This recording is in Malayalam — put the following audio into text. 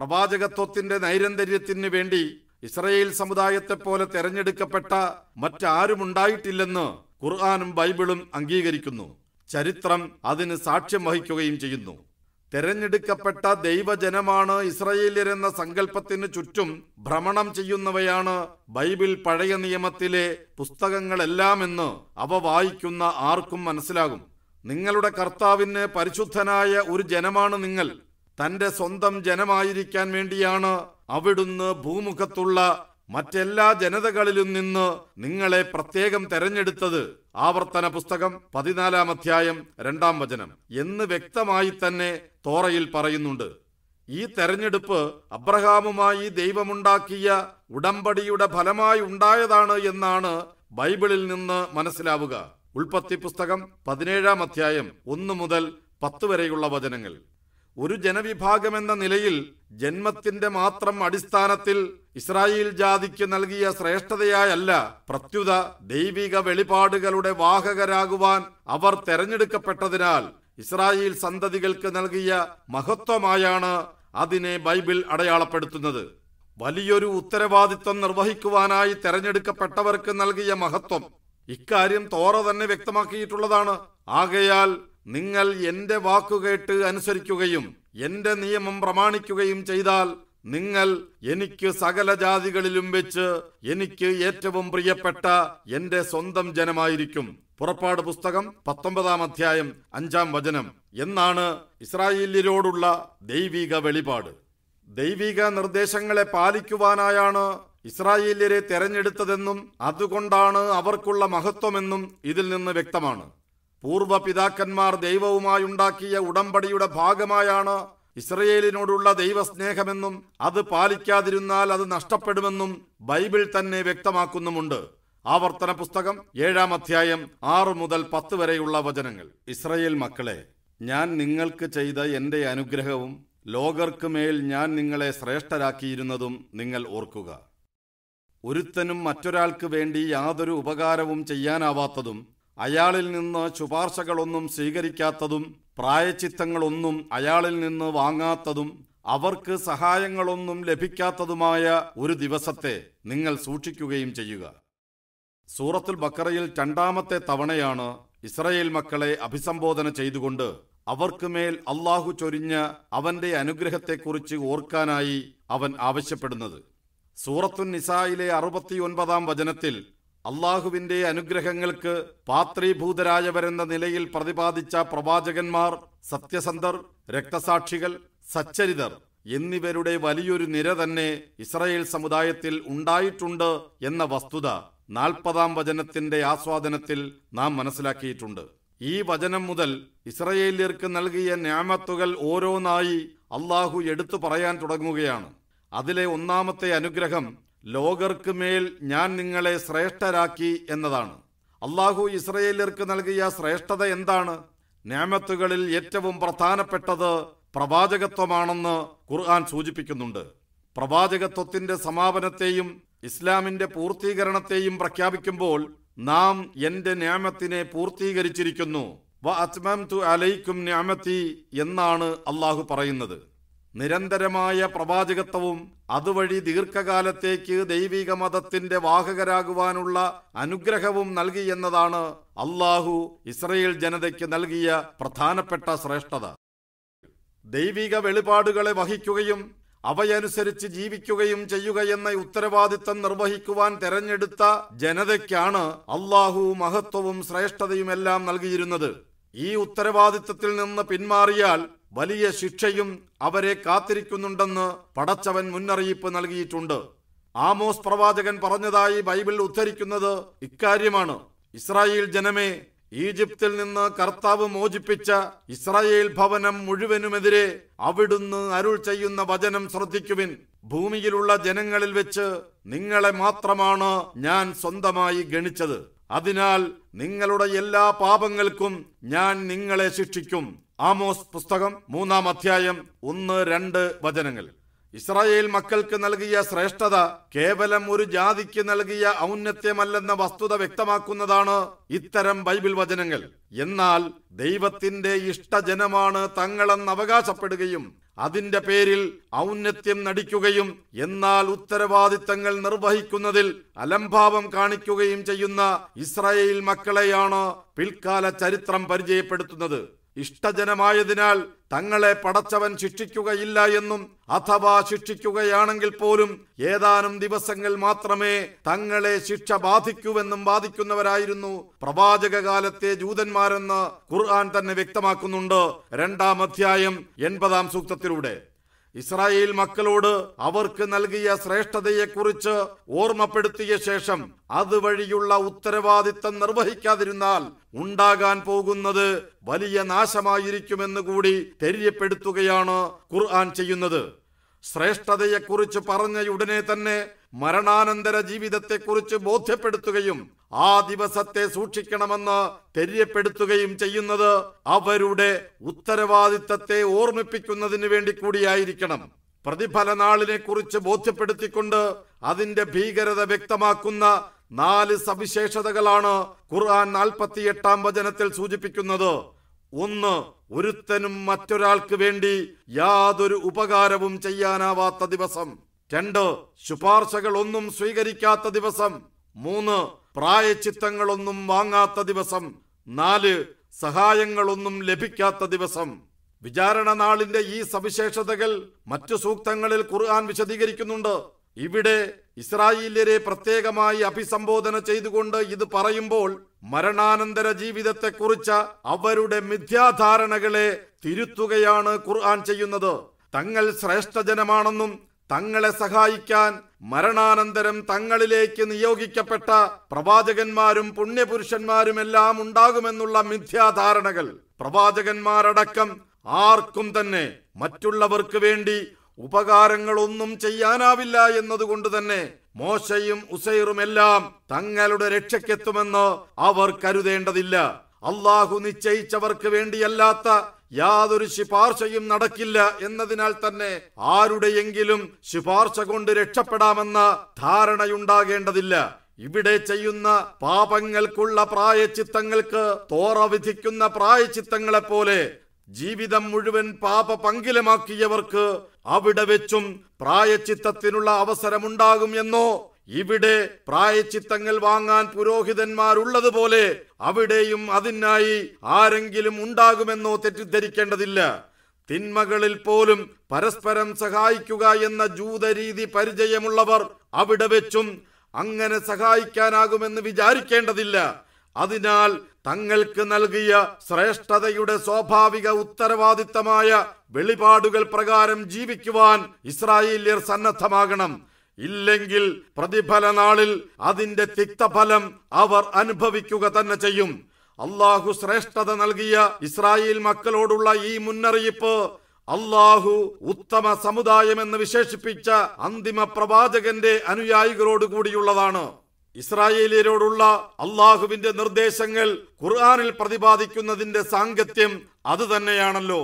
പ്രവാചകത്വത്തിന്റെ നൈരന്തര്യത്തിന് വേണ്ടി ഇസ്രയേൽ സമുദായത്തെ പോലെ തെരഞ്ഞെടുക്കപ്പെട്ട മറ്റാരുമുണ്ടായിട്ടില്ലെന്ന് ഖുർആാനും ബൈബിളും അംഗീകരിക്കുന്നു ചരിത്രം അതിന് സാക്ഷ്യം വഹിക്കുകയും ചെയ്യുന്നു തെരഞ്ഞെടുക്കപ്പെട്ട ദൈവജനമാണ് ഇസ്രയേലിയരെന്ന സങ്കല്പത്തിന് ചുറ്റും ഭ്രമണം ചെയ്യുന്നവയാണ് ബൈബിൾ പഴയ നിയമത്തിലെ പുസ്തകങ്ങളെല്ലാമെന്ന് അവ വായിക്കുന്ന ആർക്കും മനസ്സിലാകും നിങ്ങളുടെ കർത്താവിന് പരിശുദ്ധനായ ഒരു ജനമാണ് നിങ്ങൾ തന്റെ സ്വന്തം ജനമായിരിക്കാൻ വേണ്ടിയാണ് അവിടുന്ന് ഭൂമുഖത്തുള്ള മറ്റെല്ലാ ജനതകളിലും നിന്ന് നിങ്ങളെ പ്രത്യേകം തെരഞ്ഞെടുത്തത് ആവർത്തന പുസ്തകം പതിനാലാം അധ്യായം രണ്ടാം വചനം എന്ന് വ്യക്തമായി തന്നെ തോറയിൽ പറയുന്നുണ്ട് ഈ തെരഞ്ഞെടുപ്പ് അബ്രഹാമുമായി ദൈവമുണ്ടാക്കിയ ഉടമ്പടിയുടെ ഫലമായി ഉണ്ടായതാണ് എന്നാണ് ബൈബിളിൽ നിന്ന് മനസ്സിലാവുക ഉൽപ്പത്തി പുസ്തകം പതിനേഴാം അധ്യായം ഒന്ന് മുതൽ പത്ത് വരെയുള്ള വചനങ്ങൾ ഒരു ജനവിഭാഗമെന്ന നിലയിൽ ജന്മത്തിന്റെ മാത്രം അടിസ്ഥാനത്തിൽ ഇസ്രായേൽ ജാതിക്ക് നൽകിയ ശ്രേഷ്ഠതയായല്ല പ്രത്യുത ദൈവിക വെളിപാടുകളുടെ വാഹകരാകുവാൻ അവർ തെരഞ്ഞെടുക്കപ്പെട്ടതിനാൽ ഇസ്രായേൽ സന്തതികൾക്ക് നൽകിയ മഹത്വമായാണ് അതിനെ ബൈബിൾ അടയാളപ്പെടുത്തുന്നത് വലിയൊരു ഉത്തരവാദിത്വം നിർവഹിക്കുവാനായി തെരഞ്ഞെടുക്കപ്പെട്ടവർക്ക് നൽകിയ മഹത്വം ഇക്കാര്യം തോറ തന്നെ വ്യക്തമാക്കിയിട്ടുള്ളതാണ് ആകയാൽ നിങ്ങൾ എൻ്റെ വാക്കുകേട്ട് അനുസരിക്കുകയും എൻ്റെ നിയമം പ്രമാണിക്കുകയും ചെയ്താൽ നിങ്ങൾ എനിക്ക് സകല ജാതികളിലും വെച്ച് എനിക്ക് ഏറ്റവും പ്രിയപ്പെട്ട എൻ്റെ സ്വന്തം ജനമായിരിക്കും പുറപ്പാട് പുസ്തകം പത്തൊമ്പതാം അധ്യായം അഞ്ചാം വചനം എന്നാണ് ഇസ്രായേലിയരോടുള്ള ദൈവിക വെളിപാട് ദൈവിക നിർദ്ദേശങ്ങളെ പാലിക്കുവാനായാണ് ഇസ്രായേല്യരെ തെരഞ്ഞെടുത്തതെന്നും അതുകൊണ്ടാണ് അവർക്കുള്ള മഹത്വമെന്നും ഇതിൽ നിന്ന് വ്യക്തമാണ് പൂർവ്വപിതാക്കന്മാർ ദൈവവുമായുണ്ടാക്കിയ ഉടമ്പടിയുടെ ഭാഗമായാണ് ഇസ്രയേലിനോടുള്ള ദൈവസ്നേഹമെന്നും അത് പാലിക്കാതിരുന്നാൽ അത് നഷ്ടപ്പെടുമെന്നും ബൈബിൾ തന്നെ വ്യക്തമാക്കുന്നുമുണ്ട് ആവർത്തന പുസ്തകം ഏഴാം അധ്യായം ആറ് മുതൽ പത്ത് വരെയുള്ള വചനങ്ങൾ ഇസ്രയേൽ മക്കളെ ഞാൻ നിങ്ങൾക്ക് ചെയ്ത എൻ്റെ അനുഗ്രഹവും ലോകർക്ക് മേൽ ഞാൻ നിങ്ങളെ ശ്രേഷ്ഠരാക്കിയിരുന്നതും നിങ്ങൾ ഓർക്കുക ഒരുത്തനും മറ്റൊരാൾക്ക് വേണ്ടി യാതൊരു ഉപകാരവും ചെയ്യാനാവാത്തതും അയാളിൽ നിന്ന് ശുപാർശകളൊന്നും സ്വീകരിക്കാത്തതും പ്രായച്ചിത്തങ്ങളൊന്നും അയാളിൽ നിന്ന് വാങ്ങാത്തതും അവർക്ക് സഹായങ്ങളൊന്നും ലഭിക്കാത്തതുമായ ഒരു ദിവസത്തെ നിങ്ങൾ സൂക്ഷിക്കുകയും ചെയ്യുക സൂറത്തുൽ ബക്കറയിൽ രണ്ടാമത്തെ തവണയാണ് ഇസ്രയേൽ മക്കളെ അഭിസംബോധന ചെയ്തുകൊണ്ട് അവർക്ക് മേൽ അള്ളാഹു ചൊരിഞ്ഞ അവന്റെ അനുഗ്രഹത്തെക്കുറിച്ച് ഓർക്കാനായി അവൻ ആവശ്യപ്പെടുന്നത് സൂറത്തുൻ നിസായിലെ അറുപത്തിയൊൻപതാം വചനത്തിൽ അള്ളാഹുവിന്റെ അനുഗ്രഹങ്ങൾക്ക് പാത്രീഭൂതരായവരെന്ന നിലയിൽ പ്രതിപാദിച്ച പ്രവാചകന്മാർ സത്യസന്ധർ രക്തസാക്ഷികൾ സച്ചരിതർ എന്നിവരുടെ വലിയൊരു നിര തന്നെ ഇസ്രായേൽ സമുദായത്തിൽ ഉണ്ടായിട്ടുണ്ട് എന്ന വസ്തുത നാൽപ്പതാം വചനത്തിന്റെ ആസ്വാദനത്തിൽ നാം മനസ്സിലാക്കിയിട്ടുണ്ട് ഈ വചനം മുതൽ ഇസ്രയേലിയർക്ക് നൽകിയ ന്യാമത്തുകൾ ഓരോന്നായി അള്ളാഹു എടുത്തു പറയാൻ തുടങ്ങുകയാണ് അതിലെ ഒന്നാമത്തെ അനുഗ്രഹം ലോകർക്ക് മേൽ ഞാൻ നിങ്ങളെ ശ്രേഷ്ഠരാക്കി എന്നതാണ് അള്ളാഹു ഇസ്രയേലർക്ക് നൽകിയ ശ്രേഷ്ഠത എന്താണ് നിയമത്തുകളിൽ ഏറ്റവും പ്രധാനപ്പെട്ടത് പ്രവാചകത്വമാണെന്ന് ഖുർആൻ സൂചിപ്പിക്കുന്നുണ്ട് പ്രവാചകത്വത്തിന്റെ സമാപനത്തെയും ഇസ്ലാമിന്റെ പൂർത്തീകരണത്തെയും പ്രഖ്യാപിക്കുമ്പോൾ നാം എന്റെ നിയമത്തിനെ പൂർത്തീകരിച്ചിരിക്കുന്നു വ അലൈക്കും ന്യാമത്തി എന്നാണ് അള്ളാഹു പറയുന്നത് നിരന്തരമായ പ്രവാചകത്വവും അതുവഴി ദീർഘകാലത്തേക്ക് ദൈവിക മതത്തിന്റെ വാഹകരാകുവാനുള്ള അനുഗ്രഹവും നൽകി എന്നതാണ് അള്ളാഹു ഇസ്രയേൽ ജനതയ്ക്ക് നൽകിയ പ്രധാനപ്പെട്ട ശ്രേഷ്ഠത ദൈവിക വെളിപാടുകളെ വഹിക്കുകയും അവയനുസരിച്ച് ജീവിക്കുകയും ചെയ്യുക എന്ന ഉത്തരവാദിത്തം നിർവഹിക്കുവാൻ തെരഞ്ഞെടുത്ത ജനതയ്ക്കാണ് അള്ളാഹു മഹത്വവും ശ്രേഷ്ഠതയുമെല്ലാം നൽകിയിരുന്നത് ഈ ഉത്തരവാദിത്തത്തിൽ നിന്ന് പിന്മാറിയാൽ വലിയ ശിക്ഷയും അവരെ കാത്തിരിക്കുന്നുണ്ടെന്ന് പടച്ചവൻ മുന്നറിയിപ്പ് നൽകിയിട്ടുണ്ട് ആമോസ് പ്രവാചകൻ പറഞ്ഞതായി ബൈബിൾ ഉദ്ധരിക്കുന്നത് ഇക്കാര്യമാണ് ഇസ്രായേൽ ജനമേ ഈജിപ്തിൽ നിന്ന് കർത്താവ് മോചിപ്പിച്ച ഇസ്രായേൽ ഭവനം മുഴുവനുമെതിരെ അവിടുന്ന് അരുൾ ചെയ്യുന്ന വചനം ശ്രദ്ധിക്കുവിൻ ഭൂമിയിലുള്ള ജനങ്ങളിൽ വെച്ച് നിങ്ങളെ മാത്രമാണ് ഞാൻ സ്വന്തമായി ഗണിച്ചത് അതിനാൽ നിങ്ങളുടെ എല്ലാ പാപങ്ങൾക്കും ഞാൻ നിങ്ങളെ ശിക്ഷിക്കും ആമോസ് പുസ്തകം മൂന്നാം അധ്യായം ഒന്ന് രണ്ട് വചനങ്ങൾ ഇസ്രായേൽ മക്കൾക്ക് നൽകിയ ശ്രേഷ്ഠത കേവലം ഒരു ജാതിക്ക് നൽകിയ ഔന്നത്യമല്ലെന്ന വസ്തുത വ്യക്തമാക്കുന്നതാണ് ഇത്തരം ബൈബിൾ വചനങ്ങൾ എന്നാൽ ദൈവത്തിന്റെ ഇഷ്ടജനമാണ് തങ്ങളെന്ന് അവകാശപ്പെടുകയും അതിന്റെ പേരിൽ ഔന്നത്യം നടിക്കുകയും എന്നാൽ ഉത്തരവാദിത്തങ്ങൾ നിർവഹിക്കുന്നതിൽ അലംഭാവം കാണിക്കുകയും ചെയ്യുന്ന ഇസ്രായേൽ മക്കളെയാണ് പിൽക്കാല ചരിത്രം പരിചയപ്പെടുത്തുന്നത് ഇഷ്ടജനമായതിനാൽ തങ്ങളെ പടച്ചവൻ ശിക്ഷിക്കുകയില്ല എന്നും അഥവാ ശിക്ഷിക്കുകയാണെങ്കിൽ പോലും ഏതാനും ദിവസങ്ങൾ മാത്രമേ തങ്ങളെ ശിക്ഷ ബാധിക്കൂവെന്നും വാദിക്കുന്നവരായിരുന്നു പ്രവാചക കാലത്തെ ജൂതന്മാരെന്ന് ഖുർആൻ തന്നെ വ്യക്തമാക്കുന്നുണ്ട് രണ്ടാം അധ്യായം എൺപതാം സൂക്തത്തിലൂടെ ഇസ്രായേൽ മക്കളോട് അവർക്ക് നൽകിയ ശ്രേഷ്ഠതയെക്കുറിച്ച് ഓർമ്മപ്പെടുത്തിയ ശേഷം അതുവഴിയുള്ള ഉത്തരവാദിത്തം നിർവഹിക്കാതിരുന്നാൽ ഉണ്ടാകാൻ പോകുന്നത് വലിയ നാശമായിരിക്കുമെന്ന് കൂടി തെര്യപ്പെടുത്തുകയാണ് ഖുർആൻ ചെയ്യുന്നത് ശ്രേഷ്ഠതയെക്കുറിച്ച് ഉടനെ തന്നെ മരണാനന്തര ജീവിതത്തെക്കുറിച്ച് ബോധ്യപ്പെടുത്തുകയും ആ ദിവസത്തെ സൂക്ഷിക്കണമെന്ന് തെര്യപ്പെടുത്തുകയും ചെയ്യുന്നത് അവരുടെ ഉത്തരവാദിത്തത്തെ ഓർമ്മിപ്പിക്കുന്നതിന് വേണ്ടി കൂടിയായിരിക്കണം പ്രതിഫല നാളിനെ കുറിച്ച് ബോധ്യപ്പെടുത്തിക്കൊണ്ട് അതിന്റെ ഭീകരത വ്യക്തമാക്കുന്ന നാല് സവിശേഷതകളാണ് ഖുർആൻ നാൽപ്പത്തി എട്ടാം വചനത്തിൽ സൂചിപ്പിക്കുന്നത് ഒന്ന് ഒരുത്തനും മറ്റൊരാൾക്ക് വേണ്ടി യാതൊരു ഉപകാരവും ചെയ്യാനാവാത്ത ദിവസം രണ്ട് ഒന്നും സ്വീകരിക്കാത്ത ദിവസം മൂന്ന് പ്രായച്ചിത്തങ്ങളൊന്നും വാങ്ങാത്ത ദിവസം നാല് സഹായങ്ങളൊന്നും ലഭിക്കാത്ത ദിവസം വിചാരണ നാളിന്റെ ഈ സവിശേഷതകൾ മറ്റു സൂക്തങ്ങളിൽ ഖുർആൻ വിശദീകരിക്കുന്നുണ്ട് ഇവിടെ ഇസ്രായേല്യരെ പ്രത്യേകമായി അഭിസംബോധന ചെയ്തുകൊണ്ട് ഇത് പറയുമ്പോൾ മരണാനന്തര ജീവിതത്തെക്കുറിച്ച അവരുടെ മിഥ്യാധാരണകളെ തിരുത്തുകയാണ് ഖുർആൻ ചെയ്യുന്നത് തങ്ങൾ ശ്രേഷ്ഠജനമാണെന്നും തങ്ങളെ സഹായിക്കാൻ മരണാനന്തരം തങ്ങളിലേക്ക് നിയോഗിക്കപ്പെട്ട പ്രവാചകന്മാരും പുണ്യപുരുഷന്മാരുമെല്ലാം ഉണ്ടാകുമെന്നുള്ള മിഥ്യാധാരണകൾ പ്രവാചകന്മാരടക്കം ആർക്കും തന്നെ മറ്റുള്ളവർക്ക് വേണ്ടി ഉപകാരങ്ങളൊന്നും ചെയ്യാനാവില്ല എന്നതുകൊണ്ട് തന്നെ മോശയും ഉസൈറുമെല്ലാം തങ്ങളുടെ രക്ഷയ്ക്കെത്തുമെന്ന് അവർ കരുതേണ്ടതില്ല അള്ളാഹു നിശ്ചയിച്ചവർക്ക് വേണ്ടിയല്ലാത്ത യാതൊരു ശുപാർശയും നടക്കില്ല എന്നതിനാൽ തന്നെ ആരുടെയെങ്കിലും ശിപാർശ കൊണ്ട് രക്ഷപ്പെടാമെന്ന ധാരണയുണ്ടാകേണ്ടതില്ല ഇവിടെ ചെയ്യുന്ന പാപങ്ങൾക്കുള്ള പ്രായച്ചിത്തങ്ങൾക്ക് തോറ വിധിക്കുന്ന പ്രായച്ചിത്തങ്ങളെപ്പോലെ ജീവിതം മുഴുവൻ പാപ പങ്കിലമാക്കിയവർക്ക് അവിടെ വെച്ചും പ്രായച്ചിത്തത്തിനുള്ള അവസരമുണ്ടാകും എന്നോ ഇവിടെ പ്രായച്ചിത്തങ്ങൾ വാങ്ങാൻ പുരോഹിതന്മാരുള്ളതുപോലെ അവിടെയും അതിനായി ആരെങ്കിലും ഉണ്ടാകുമെന്നോ തെറ്റിദ്ധരിക്കേണ്ടതില്ല തിന്മകളിൽ പോലും പരസ്പരം സഹായിക്കുക എന്ന ജൂതരീതി പരിചയമുള്ളവർ അവിടെ വെച്ചും അങ്ങനെ സഹായിക്കാനാകുമെന്ന് വിചാരിക്കേണ്ടതില്ല അതിനാൽ തങ്ങൾക്ക് നൽകിയ ശ്രേഷ്ഠതയുടെ സ്വാഭാവിക ഉത്തരവാദിത്തമായ വെളിപാടുകൾ പ്രകാരം ജീവിക്കുവാൻ ഇസ്രായേലിയർ സന്നദ്ധമാകണം ഇല്ലെങ്കിൽ പ്രതിഫല നാളിൽ അതിന്റെ തിക്തഫലം അവർ അനുഭവിക്കുക തന്നെ ചെയ്യും അള്ളാഹു ശ്രേഷ്ഠത നൽകിയ ഇസ്രായേൽ മക്കളോടുള്ള ഈ മുന്നറിയിപ്പ് അള്ളാഹു ഉത്തമ സമുദായം എന്ന് വിശേഷിപ്പിച്ച അന്തിമ പ്രവാചകന്റെ അനുയായികളോട് കൂടിയുള്ളതാണ് ഇസ്രായേലിയരോടുള്ള അള്ളാഹുവിന്റെ നിർദ്ദേശങ്ങൾ ഖുർആാനിൽ പ്രതിപാദിക്കുന്നതിന്റെ സാങ്കത്യം അത് തന്നെയാണല്ലോ